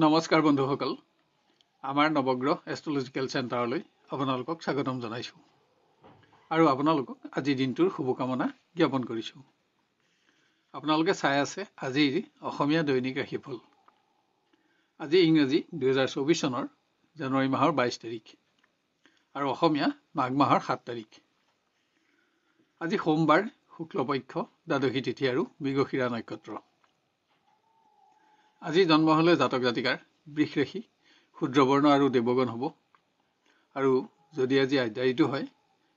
নমস্কাৰ বন্ধুসকল আমাৰ নৱগ্ৰহ এষ্ট্ৰলজিকেল চেণ্টাৰলৈ আপোনালোকক স্বাগতম জনাইছোঁ আৰু আপোনালোকক আজিৰ দিনটোৰ শুভকামনা জ্ঞাপন কৰিছোঁ আপোনালোকে চাই আছে আজিৰ অসমীয়া দৈনিক ৰাশিফল আজি ইংৰাজী দুহেজাৰ চৌবিছ চনৰ জানুৱাৰী মাহৰ বাইছ তাৰিখ আৰু অসমীয়া মাঘ মাহৰ সাত তাৰিখ আজি সোমবাৰ শুক্লপক্ষ দ্বাদশী তিথি আৰু বিগশিৰা নক্ষত্ৰ আজি জন্ম হলে জাতক জাতিকাৰ বৃষ ৰাশি ক্ষুদ্ৰবৰ্ণ আৰু দেৱগণ হ'ব আৰু যদি আজি আদ্যায়িত হয়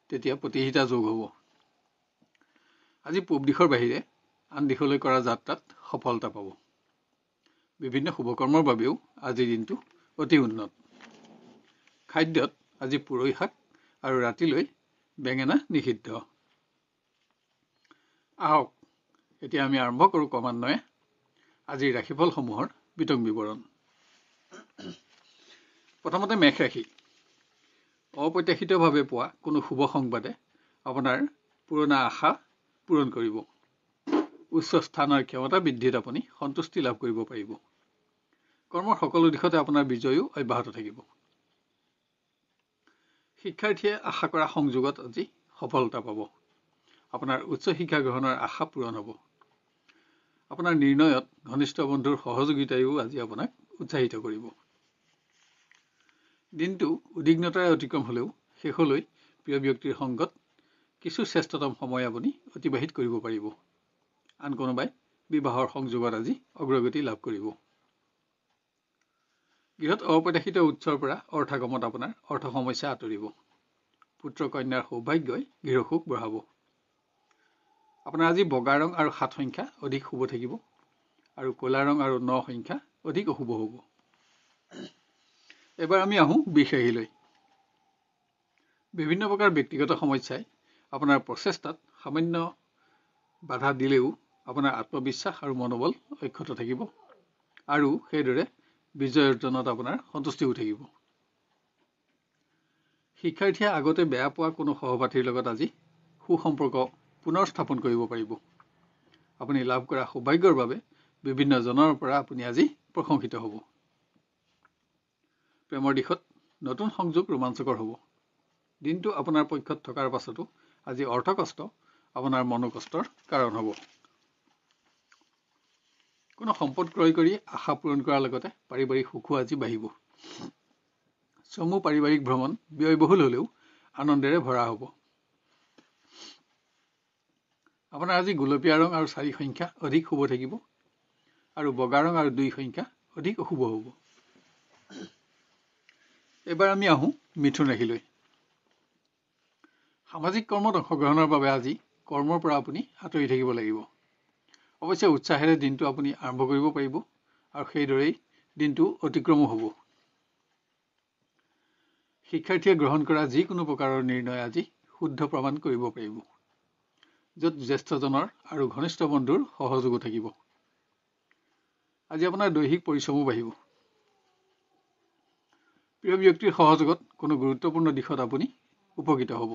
তেতিয়া প্ৰতিহিতা যোগ হ'ব আজি পূব দিশৰ বাহিৰে আন দিশলৈ কৰা যাত্ৰাত সফলতা পাব বিভিন্ন শুভকৰ্মৰ বাবেও আজিৰ দিনটো অতি উন্নত খাদ্যত আজি পুৰৈ শাক আৰু ৰাতিলৈ বেঙেনা নিষিদ্ধ আহক এতিয়া আমি আৰম্ভ কৰোঁ ক্ৰমান্বয়ে আজিৰ ৰাশিফলসমূহৰ বিতং বিৱৰণ প্ৰথমতে মেঘ ৰাশি অপ্ৰত্যাশিতভাৱে পোৱা কোনো শুভ সংবাদে আপোনাৰ পুৰণা আশা পূৰণ কৰিব উচ্চ স্থানৰ ক্ষমতা বৃদ্ধিত আপুনি সন্তুষ্টি লাভ কৰিব পাৰিব কৰ্মৰ সকলো দিশতে আপোনাৰ বিজয়ো অব্যাহত থাকিব শিক্ষাৰ্থীয়ে আশা কৰা সংযোগত আজি সফলতা পাব আপোনাৰ উচ্চ শিক্ষা গ্ৰহণৰ আশা পূৰণ হ'ব আপোনাৰ নিৰ্ণয়ত ঘনিষ্ঠ বন্ধুৰ সহযোগিতায়ো আজি আপোনাক উৎসাহিত কৰিব দিনটো উদ্বিগ্নতাৰে অতিক্ৰম হ'লেও শেষলৈ প্ৰিয় ব্যক্তিৰ সংগত কিছু শ্ৰেষ্ঠতম সময় আপুনি অতিবাহিত কৰিব পাৰিব আন কোনোবাই বিবাহৰ সংযোগত আজি অগ্ৰগতি লাভ কৰিব গৃহত অপ্ৰত্যাশিত উৎসৰ পৰা অৰ্থাগমত আপোনাৰ অৰ্থ সমস্যা আঁতৰিব পুত্ৰ কন্যাৰ সৌভাগ্যই গৃহসুখ বঢ়াব আপোনাৰ আজি বগা ৰং আৰু সাত সংখ্যা অধিক শুভ থাকিব আৰু ক'লা ৰং আৰু ন সংখ্যা অধিক অশুভ হ'ব এবাৰ আমি আহোঁ বিষ আহিলৈ বিভিন্ন প্ৰকাৰ ব্যক্তিগত সমস্যাই আপোনাৰ প্ৰচেষ্টাত সামান্য বাধা দিলেও আপোনাৰ আত্মবিশ্বাস আৰু মনোবল অক্ষত থাকিব আৰু সেইদৰে বিজয় অৰ্জনত আপোনাৰ সন্তুষ্টিও থাকিব শিক্ষাৰ্থীয়ে আগতে বেয়া পোৱা কোনো সহপাঠীৰ লগত আজি সু সম্পৰ্ক পুনৰ স্থাপন কৰিব পাৰিব আপুনি লাভ কৰা সৌভাগ্যৰ বাবে বিভিন্নজনৰ পৰা আপুনি আজি প্ৰশংসিত হ'ব প্ৰেমৰ দিশত নতুন সংযোগ ৰোমাঞ্চকৰ হ'ব দিনটো আপোনাৰ পক্ষত থকাৰ পাছতো আজি অৰ্থ কষ্ট আপোনাৰ কষ্টৰ কাৰণ হ'ব কোনো সম্পদ ক্ৰয় কৰি আশা পূৰণ কৰাৰ লগতে পাৰিবাৰিক সুখো আজি বাঢ়িব চমু পাৰিবাৰিক ভ্ৰমণ ব্যয়বহুল হ'লেও আনন্দেৰে ভৰা হ'ব আপোনাৰ আজি গোলপীয়া ৰং আৰু চাৰি সংখ্যা অধিক শুভ থাকিব আৰু বগা ৰং আৰু দুই সংখ্যা অধিক অশুভ হ'ব এইবাৰ আমি আহোঁ মিথুন ৰাশিলৈ সামাজিক কৰ্মত অংশগ্ৰহণৰ বাবে আজি কৰ্মৰ পৰা আপুনি আঁতৰি থাকিব লাগিব অৱশ্যে উৎসাহেৰে দিনটো আপুনি আৰম্ভ কৰিব পাৰিব আৰু সেইদৰেই দিনটো অতিক্ৰমো হ'ব শিক্ষাৰ্থীয়ে গ্ৰহণ কৰা যিকোনো প্ৰকাৰৰ নিৰ্ণয় আজি শুদ্ধ প্ৰমাণ কৰিব পাৰিব য'ত জ্যেষ্ঠজনৰ আৰু ঘনিষ্ঠ বন্ধুৰ সহযোগো থাকিব আজি আপোনাৰ দৈহিক পৰিশ্ৰমো বাঢ়িব প্ৰিয় ব্যক্তিৰ সহযোগত কোনো গুৰুত্বপূৰ্ণ দিশত আপুনি উপকৃত হ'ব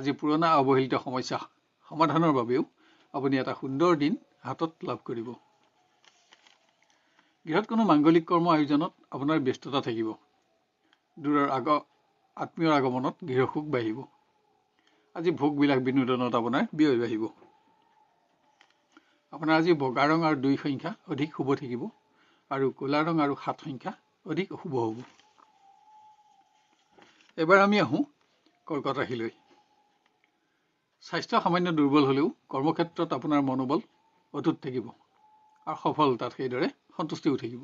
আজি পুৰণা অৱহেলিত সমস্যা সমাধানৰ বাবেও আপুনি এটা সুন্দৰ দিন হাতত লাভ কৰিব গৃহত কোনো মাংগলিক কৰ্ম আয়োজনত আপোনাৰ ব্যস্ততা থাকিব দূৰৰ আগ আত্মীয়ৰ আগমনত গৃহসুখ বাঢ়িব আজি ভোগবিলাক বিনোদনত আপোনাৰ ব্যয় বাঢ়িব আপোনাৰ আজি বগা ৰং আৰু দুই সংখ্যা অধিক শুভ থাকিব আৰু ক'লা ৰং আৰু সাত সংখ্যা অধিক অশুভ হ'ব এবাৰ আমি আহোঁ কৰ্কট ৰাশিলৈ স্বাস্থ্য সামান্য দুৰ্বল হ'লেও কৰ্মক্ষেত্ৰত আপোনাৰ মনোবল অটুট থাকিব আৰু সফলতাত সেইদৰে সন্তুষ্টিও থাকিব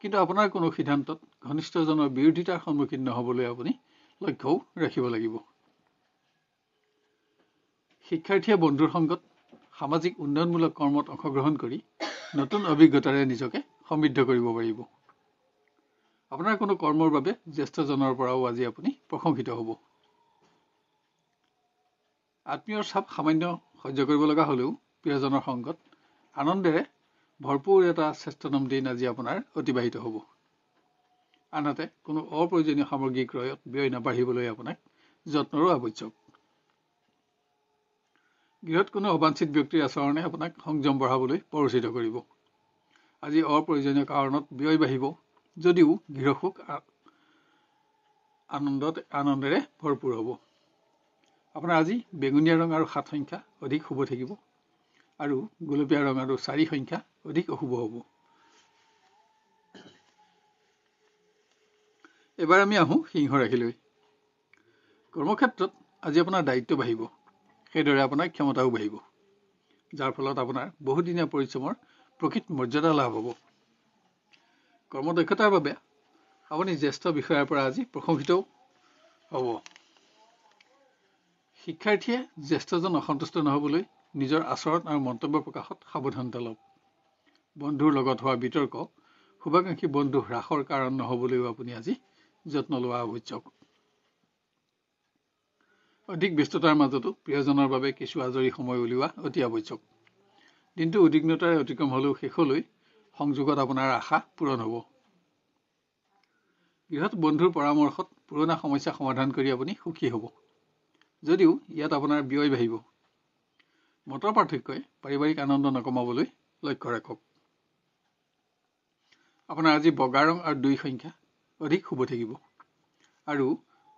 কিন্তু আপোনাৰ কোনো সিদ্ধান্তত ঘনিষ্ঠজনৰ বিৰোধিতাৰ সন্মুখীন নহ'বলৈ আপুনি লক্ষ্যও ৰাখিব লাগিব শিক্ষাৰ্থীয়ে বন্ধুৰ সংগত সামাজিক উন্নয়নমূলক কৰ্মত অংশগ্ৰহণ কৰি নতুন অভিজ্ঞতাৰে নিজকে সমৃদ্ধ কৰিব পাৰিব আপোনাৰ কোনো কৰ্মৰ বাবে জ্যেষ্ঠজনৰ পৰাও আজি আপুনি প্ৰশংসিত হ'ব আত্মীয়ৰ চাপ সামান্য সহ্য কৰিব লগা হ'লেও প্ৰিয়জনৰ সংগত আনন্দেৰে ভৰপূৰ এটা শ্ৰেষ্ঠনম দিন আজি আপোনাৰ অতিবাহিত হ'ব আনহাতে কোনো অপ্ৰয়োজনীয় সামগ্ৰী ক্ৰয়ত ব্যয় নাবাঢ়িবলৈ আপোনাক যত্নৰো আৱশ্যক গৃহত কোনো অবাঞ্চিত ব্যক্তিৰ আচৰণে আপোনাক সংযম বঢ়াবলৈ প্ৰৰোচিত কৰিব আজি অপ্ৰয়োজনীয় কাৰণত ব্যয় বাঢ়িব যদিও গৃহসুক আনন্দত আনন্দেৰে ভৰপূৰ হ'ব আপোনাৰ আজি বেঙুনীয়া ৰং আৰু সাত সংখ্যা অধিক শুভ থাকিব আৰু গোলপীয়া ৰং আৰু চাৰি সংখ্যা অধিক অশুভ হ'ব এবাৰ আমি আহোঁ সিংহ ৰাশিলৈ কৰ্মক্ষেত্ৰত আজি আপোনাৰ দায়িত্ব বাঢ়িব সেইদৰে আপোনাৰ ক্ষমতাও বাঢ়িব যাৰ ফলত আপোনাৰ বহুদিনীয়া পৰিশ্ৰমৰ প্ৰকৃত মৰ্যাদা লাভ হ'ব কৰ্মদক্ষতাৰ বাবে আপুনি জ্যেষ্ঠ বিষয়াৰ পৰা আজি প্ৰশংসিতও হ'ব শিক্ষাৰ্থীয়ে জ্যেষ্ঠজন অসন্তুষ্ট নহ'বলৈ নিজৰ আচৰণ আৰু মন্তব্য প্ৰকাশত সাৱধানতা লওক বন্ধুৰ লগত হোৱা বিতৰ্ক শুভাকাংক্ষী বন্ধু হ্ৰাসৰ কাৰণ নহ'বলৈও আপুনি আজি যত্ন লোৱা আৱশ্যক অধিক ব্যস্ততাৰ মাজতো প্ৰিয়জনৰ বাবে কিছু আজৰি সময় উলিওৱা অতি আৱশ্যক দিনটো উদ্বিগ্নতাৰে অতিক্ৰম হ'লেও শেষলৈ সংযোগত আপোনাৰ আশা পূৰণ হ'ব বৃহৎ বন্ধুৰ পৰামৰ্শত পুৰণা সমস্যা সমাধান কৰি আপুনি সুখী হ'ব যদিও ইয়াত আপোনাৰ ব্যয় বাঢ়িব মতৰ পাৰ্থক্যই পাৰিবাৰিক আনন্দ নকমাবলৈ লক্ষ্য ৰাখক আপোনাৰ আজি বগা ৰং আৰু দুই সংখ্যা অধিক শুভ থাকিব আৰু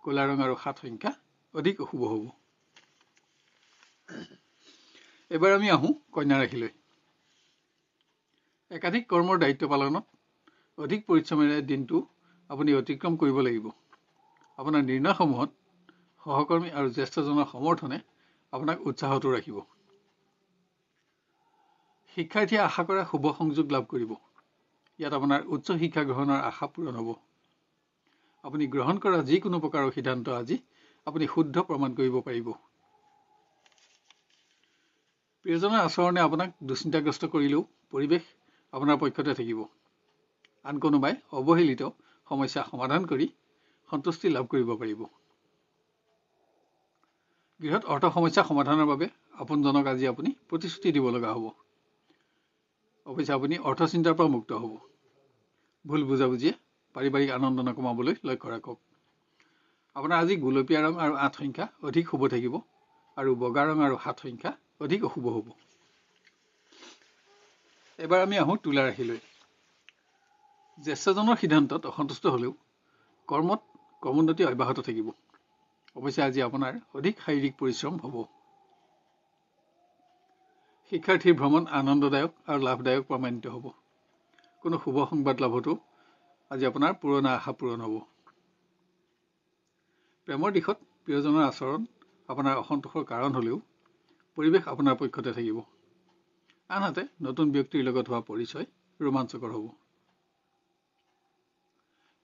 ক'লা ৰং আৰু সাত সংখ্যা অধিক অশুভ হ'ব এবাৰ আমি আহোঁ কন্যা ৰাশিলৈ একাধিক কৰ্মৰ দায়িত্ব পালনত অধিক পৰিশ্ৰমেৰে দিনটো আপুনি অতিক্ৰম কৰিব লাগিব আপোনাৰ নিৰ্ণয়সমূহত সহকৰ্মী আৰু জ্যেষ্ঠজনৰ সমৰ্থনে আপোনাক উৎসাহটো ৰাখিব শিক্ষাৰ্থীয়ে আশা কৰা শুভ সংযোগ লাভ কৰিব ইয়াত আপোনাৰ উচ্চ শিক্ষা গ্ৰহণৰ আশা পূৰণ হ'ব আপুনি গ্ৰহণ কৰা যিকোনো প্ৰকাৰৰ সিদ্ধান্ত আজি আপুনি শুদ্ধ প্ৰমাণ কৰিব পাৰিব প্ৰিয়জনৰ আচৰণে আপোনাক দুশ্চিন্তাগ্ৰস্ত কৰিলেও পৰিৱেশ আপোনাৰ পক্ষতে থাকিব আন কোনোবাই অৱহেলিত সমস্যা সমাধান কৰি সন্তুষ্টি লাভ কৰিব পাৰিব গৃহত অৰ্থ সমস্যা সমাধানৰ বাবে আপোনজনক আজি আপুনি প্ৰতিশ্ৰুতি দিব লগা হ'ব অৱশ্যে আপুনি অৰ্থ চিন্তাৰ পৰা মুক্ত হ'ব ভুল বুজাবুজিয়ে পাৰিবাৰিক আনন্দ নকমাবলৈ লক্ষ্য ৰাখক আপোনাৰ আজি গোলপীয়া ৰং আৰু আঠ সংখ্যা অধিক শুভ থাকিব আৰু বগা ৰং আৰু সাত সংখ্যা অধিক অশুভ হ'ব এবাৰ আমি আহোঁ তুলা ৰাখিলৈ জ্যেষ্ঠজনৰ সিদ্ধান্তত অসন্তুষ্ট হ'লেও কৰ্মত কৰ্মোন্নতি অব্যাহত থাকিব অৱশ্যে আজি আপোনাৰ অধিক শাৰীৰিক পৰিশ্ৰম হ'ব শিক্ষাৰ্থীৰ ভ্ৰমণ আনন্দদায়ক আৰু লাভদায়ক প্ৰমাণিত হ'ব কোনো শুভ সংবাদ লাভতো আজি আপোনাৰ পুৰণা আশা পূৰণ হ'ব প্ৰেমৰ দিশত প্ৰিয়জনৰ আচৰণ আপোনাৰ অসন্তোষৰ কাৰণ হ'লেও পৰিৱেশ আপোনাৰ পক্ষতে থাকিব আনহাতে নতুন ব্যক্তিৰ লগত হোৱা পৰিচয় ৰোমাঞ্চকৰ হ'ব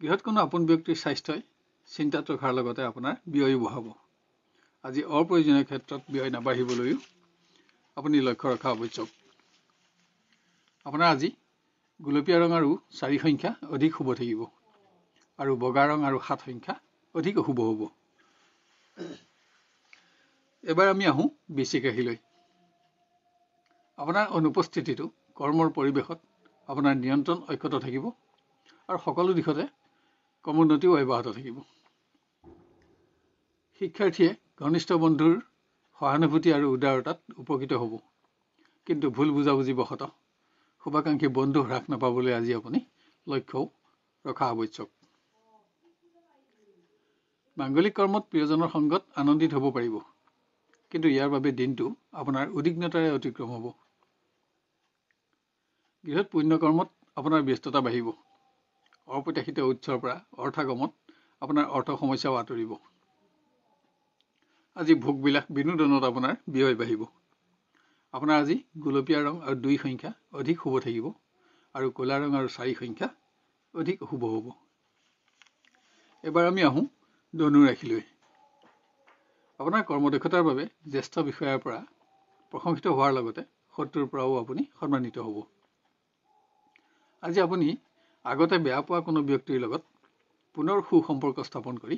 গৃহত কোনো আপোন ব্যক্তিৰ স্বাস্থ্যই চিন্তাত ৰখাৰ লগতে আপোনাৰ ব্যয়ো বঢ়াব আজি অপ্ৰয়োজনীয় ক্ষেত্ৰত ব্যয় নাবাঢ়িবলৈও আপুনি লক্ষ্য ৰখা আৱশ্যক আপোনাৰ আজি গোলপীয়া ৰং আৰু চাৰি সংখ্যা অধিক শুভ থাকিব আৰু বগা ৰং আৰু সাত সংখ্যা অধিক অশুভ হ'ব এবাৰ আমি আহোঁ বেছিকাশীলৈ আপোনাৰ অনুপস্থিতিটো কৰ্মৰ পৰিৱেশত আপোনাৰ নিয়ন্ত্ৰণ অক্ষত থাকিব আৰু সকলো দিশতে কমোন্নতিও অব্যাহত থাকিব শিক্ষাৰ্থীয়ে ঘনিষ্ঠ বন্ধুৰ সহানুভূতি আৰু উদাৰতাত উপকৃত হ'ব কিন্তু ভুল বুজাবুজিবশতঃ শুভাকাংক্ষী বন্ধু হ্ৰাস নাপাবলৈ আজি আপুনি লক্ষ্যও ৰখা আৱশ্যক মাংগলিক কৰ্মত প্ৰিয়জনৰ সংগত আনন্দিত হ'ব পাৰিব কিন্তু ইয়াৰ বাবে দিনটো আপোনাৰ উদ্বিগ্নতাৰে অতিক্ৰম হ'ব গৃহত পুণ্যকৰ্মত আপোনাৰ ব্যস্ততা বাঢ়িব অপ্ৰত্যাশিত উৎসৰ পৰা অৰ্থাগমত আপোনাৰ অৰ্থ সমস্যাও আঁতৰিব আজি ভোগবিলাস বিনোদনত আপোনাৰ ব্যয় বাঢ়িব আপোনাৰ আজি গোলপীয়া ৰং আৰু দুই সংখ্যা অধিক শুভ থাকিব আৰু ক'লা ৰং আৰু চাৰি সংখ্যা অধিক শুভ হ'ব এবাৰ আমি আহোঁ দনু ৰাখিলৈ আপোনাৰ কৰ্মদক্ষতাৰ বাবে জ্যেষ্ঠ বিষয়াৰ পৰা প্ৰশংসিত হোৱাৰ লগতে শত্ৰুৰ পৰাও আপুনি সন্মানিত হ'ব আজি আপুনি আগতে বেয়া পোৱা কোনো ব্যক্তিৰ লগত পুনৰ সু সম্পৰ্ক স্থাপন কৰি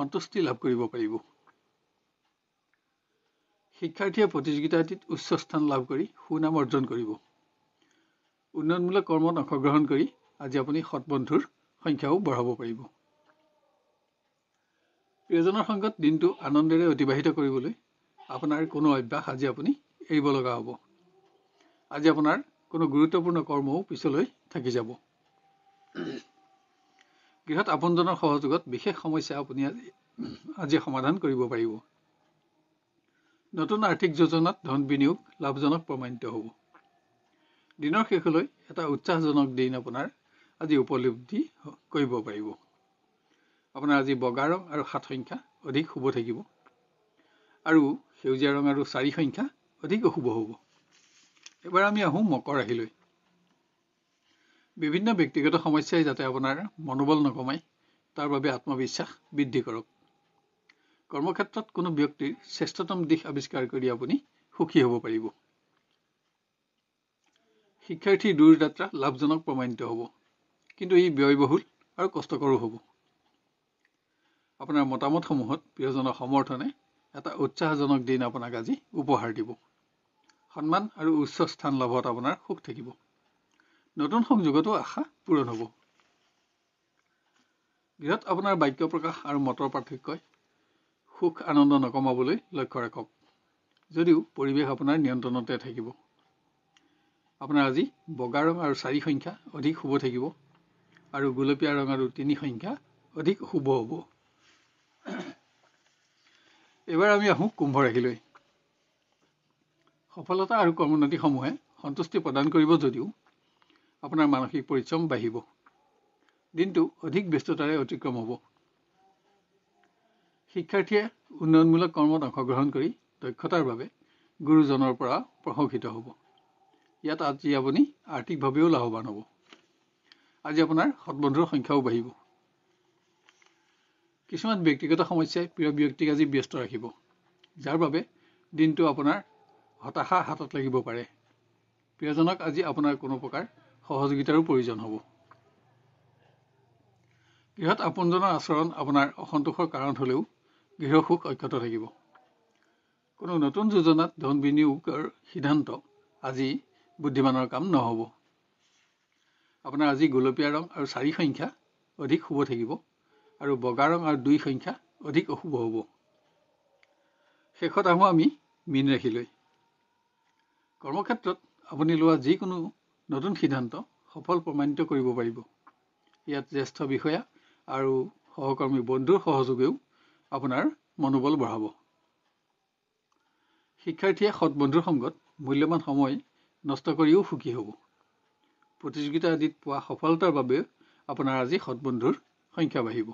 সন্তুষ্টি লাভ কৰিব পাৰিব শিক্ষাৰ্থীয়ে প্ৰতিযোগিতাটিত উচ্চ স্থান লাভ কৰি সুনাম অৰ্জন কৰিব উন্নয়নমূলক কৰ্মত অংশগ্ৰহণ কৰি আজি আপুনি সৎ বন্ধুৰ সংখ্যাও বঢ়াব পাৰিব প্ৰিয়জনৰ সংগত দিনটো আনন্দেৰে অতিবাহিত কৰিবলৈ আপোনাৰ কোনো অভ্যাস আজি আপুনি এৰিব লগা হ'ব আজি আপোনাৰ কোনো গুৰুত্বপূৰ্ণ কৰ্মও পিছলৈ থাকি যাব গৃহত আপোনজনৰ সহযোগত বিশেষ সমস্যা আপুনি আজি আজি সমাধান কৰিব পাৰিব নতুন আৰ্থিক যোজনাত ধন বিনিয়োগ লাভজনক প্ৰমাণিত হ'ব দিনৰ শেষলৈ এটা উৎসাহজনক দিন আপোনাৰ আজি উপলব্ধি কৰিব পাৰিব আপোনাৰ আজি বগা ৰং আৰু সাত সংখ্যা অধিক শুভ থাকিব আৰু সেউজীয়া ৰং আৰু চাৰি সংখ্যা অধিক অশুভ হ'ব এবাৰ আমি আহোঁ মকৰ ৰাশিলৈ বিভিন্ন ব্যক্তিগত সমস্যাই যাতে আপোনাৰ মনোবল নকমায় তাৰ বাবে আত্মবিশ্বাস বৃদ্ধি কৰক কৰ্মক্ষেত্ৰত কোনো ব্যক্তিৰ শ্ৰেষ্ঠতম দিশ আৱিষ্কাৰ কৰি আপুনি সুখী হ'ব পাৰিব শিক্ষাৰ্থীৰ দূৰ যাত্ৰা লাভজনক প্ৰমাণিত হ'ব কিন্তু ই ব্যয়বহুল আৰু কষ্টকৰো হ'ব আপোনাৰ মতামতসমূহত প্ৰিয়জনৰ সমৰ্থনে এটা উৎসাহজনক দিন আপোনাক আজি উপহাৰ দিব সন্মান আৰু উচ্চ স্থান লাভত আপোনাৰ সুখ থাকিব নতুন সংযোগতো আশা পূৰণ হ'ব গৃহত আপোনাৰ বাক্য প্ৰকাশ আৰু মতৰ পাৰ্থক্যই সুখ আনন্দ নকমাবলৈ লক্ষ্য ৰাখক যদিও পৰিৱেশ আপোনাৰ নিয়ন্ত্ৰণতে থাকিব আপোনাৰ আজি বগা ৰং আৰু চাৰি সংখ্যা অধিক শুভ থাকিব আৰু গোলপীয়া ৰং আৰু তিনি সংখ্যা অধিক শুভ হ'ব এইবাৰ আমি আহোঁ কুম্ভ ৰাশিলৈ সফলতা আৰু কৰ্মনদীসমূহে সন্তুষ্টি প্ৰদান কৰিব যদিও আপোনাৰ মানসিক পৰিশ্ৰম বাঢ়িব দিনটো অধিক ব্যস্ততাৰে অতিক্ৰম হ'ব শিক্ষাৰ্থীয়ে উন্নয়নমূলক কৰ্মত অংশগ্ৰহণ কৰি দক্ষতাৰ বাবে গুৰুজনৰ পৰা প্ৰশংসিত হ'ব ইয়াত আজি আপুনি আৰ্থিকভাৱেও লাভৱান হ'ব আজি আপোনাৰ সৎবন্ধুৰ সংখ্যাও বাঢ়িব কিছুমান ব্যক্তিগত সমস্যাই প্ৰিয় ব্যক্তিক আজি ব্যস্ত ৰাখিব যাৰ বাবে দিনটো আপোনাৰ হতাশা হাতত লাগিব পাৰে প্ৰিয়জনক আজি আপোনাৰ কোনো প্ৰকাৰ সহযোগিতাৰো প্ৰয়োজন হ'ব গৃহত আপোনজনৰ আচৰণ আপোনাৰ অসন্তোষৰ কাৰণ হ'লেও গৃহ সুখ অক্ষত থাকিব কোনো নতুন যোজনাত ধন বিনিয়োগৰ সিদ্ধান্ত আজি বুদ্ধিমানৰ কাম নহ'ব আপোনাৰ আজি গোলপীয়া ৰং আৰু চাৰি সংখ্যা অধিক শুভ থাকিব আৰু বগা ৰং আৰু দুই সংখ্যা অধিক অশুভ হ'ব শেষত আহোঁ আমি মীন ৰাশিলৈ কৰ্মক্ষেত্ৰত আপুনি লোৱা যিকোনো নতুন সিদ্ধান্ত সফল প্ৰমাণিত কৰিব পাৰিব ইয়াত জ্যেষ্ঠ বিষয়া আৰু সহকৰ্মী বন্ধুৰ সহযোগেও আপোনাৰ মনোবল বঢ়াব শিক্ষাৰ্থীয়ে সৎ বন্ধুৰ সংগত মূল্যৱান সময় নষ্ট কৰিও সুখী হ'ব প্ৰতিযোগিতা আদিত পোৱা সফলতাৰ বাবেও আপোনাৰ আজি সৎ বন্ধুৰ সংখ্যা বাঢ়িব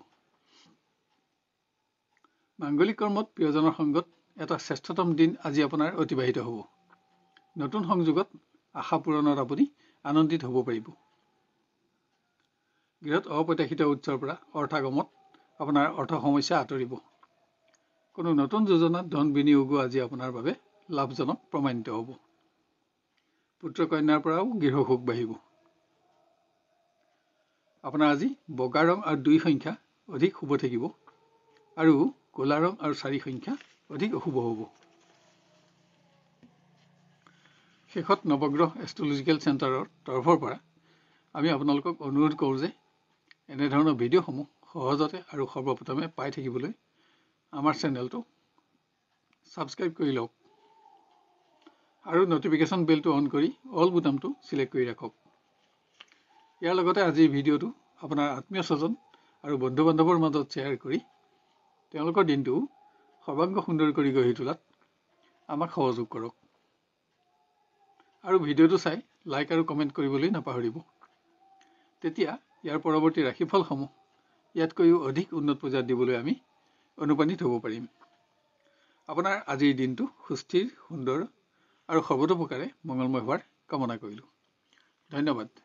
মাংগলিক কৰ্মত প্ৰিয়জনৰ সংগত এটা শ্ৰেষ্ঠতম দিন আজি আপোনাৰ অতিবাহিত হ'ব নতুন সংযোগত আশা পূৰণত আপুনি আনন্দিত হ'ব পাৰিব গৃহত অপ্ৰত্যাশিত উৎসৰ পৰা অৰ্থাগমত আপোনাৰ অৰ্থ সমস্যা আঁতৰিব কোনো নতুন যোজনাত ধন বিনিয়োগো আজি আপোনাৰ বাবে লাভজনক প্ৰমাণিত হ'ব পুত্ৰ কন্যাৰ পৰাও গৃহ সুখ বাঢ়িব আপোনাৰ আজি বগা ৰং আৰু দুই সংখ্যা অধিক শুভ থাকিব আৰু ক'লা ৰং আৰু চাৰি সংখ্যা অধিক অশুভ হ'ব শেষত নৱগ্ৰহ এষ্ট্ৰলজিকেল চেণ্টাৰৰ তৰফৰ পৰা আমি আপোনালোকক অনুৰোধ কৰোঁ যে এনেধৰণৰ ভিডিঅ'সমূহ সহজতে আৰু সৰ্বপ্ৰথমে পাই থাকিবলৈ আমাৰ চেনেলটো ছাবস্ক্ৰাইব কৰি লওক আৰু ন'টিফিকেশ্যন বেলটো অন কৰি অল বুটামটো চিলেক্ট কৰি ৰাখক ইয়াৰ লগতে আজিৰ ভিডিঅ'টো আপোনাৰ আত্মীয় স্বজন আৰু বন্ধু বান্ধৱৰ মাজত শ্বেয়াৰ কৰি তেওঁলোকৰ দিনটো সৰ্বাংগ সুন্দৰ কৰি গঢ়ি তোলাত আমাক সহযোগ কৰক আৰু ভিডিঅ'টো চাই লাইক আৰু কমেণ্ট কৰিবলৈ নাপাহৰিব তেতিয়া ইয়াৰ পৰৱৰ্তী ৰাশিফলসমূহ ইয়াতকৈও অধিক উন্নত পৰ্যায়ত দিবলৈ আমি অনুপ্ৰাণিত হ'ব পাৰিম আপোনাৰ আজিৰ দিনটো সুস্থিৰ সুন্দৰ আৰু সৰ্বতোপ্ৰকাৰে মঙ্গলময় হোৱাৰ কামনা কৰিলোঁ ধন্যবাদ